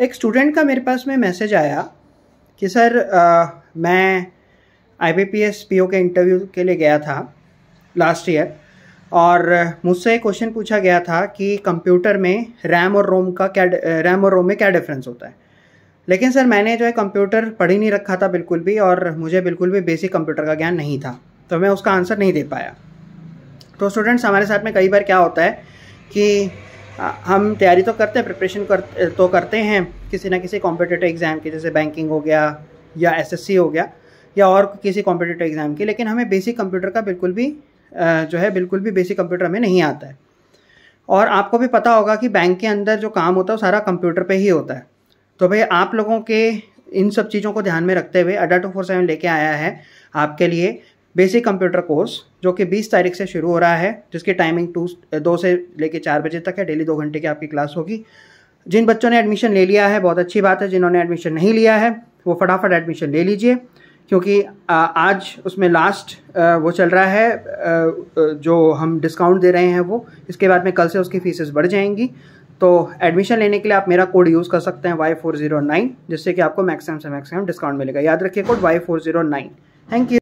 एक स्टूडेंट का मेरे पास में मैसेज आया कि सर आ, मैं I B P S P O के इंटरव्यू के लिए गया था लास्ट ईयर और मुझसे क्वेश्चन पूछा गया था कि कंप्यूटर में रैम और रोम का क्या रैम और रोम में क्या डिफरेंस होता है लेकिन सर मैंने जो है कंप्यूटर पढ़ ही नहीं रखा था बिल्कुल भी और मुझे बिल्कुल भी बेसिक कंप्यूटर का ज्ञान नहीं था तो मैं उसका आंसर नहीं दे पाया तो स्टूडेंट्स हमारे साथ में कई बार क्या होता है कि हम तैयारी तो करते हैं प्रिपरेशन कर तो करते हैं किसी ना किसी कॉम्पिटेटिव एग्ज़ाम की जैसे बैंकिंग हो गया या एसएससी हो गया या और किसी कॉम्पिटेटिव एग्ज़ाम की लेकिन हमें बेसिक कंप्यूटर का बिल्कुल भी जो है बिल्कुल भी बेसिक कंप्यूटर हमें नहीं आता है और आपको भी पता होगा कि बैंक के अंदर जो काम होता है वो सारा कंप्यूटर पर ही होता है तो भाई आप लोगों के इन सब चीज़ों को ध्यान में रखते हुए अडा टू फोर सेवन लेके आया है आपके लिए बेसिक कंप्यूटर कोर्स जो कि 20 तारीख से शुरू हो रहा है जिसकी टाइमिंग टू दो से लेकर चार बजे तक है डेली दो घंटे की आपकी क्लास होगी जिन बच्चों ने एडमिशन ले लिया है बहुत अच्छी बात है जिन्होंने एडमिशन नहीं लिया है वो फटाफट एडमिशन ले लीजिए क्योंकि आज उसमें लास्ट वो चल रहा है जो हम डिस्काउंट दे रहे हैं वो इसके बाद में कल से उसकी फीसेस बढ़ जाएंगी तो एडमिशन लेने के लिए आप मेरा कोड यूज़ कर सकते हैं वाई फोर ज़ीरो नाइन जिससे कि आपको मैक्सिमम से मैक्सिमम डिस्काउंट मिलेगा याद रखिए code Y four zero nine thank you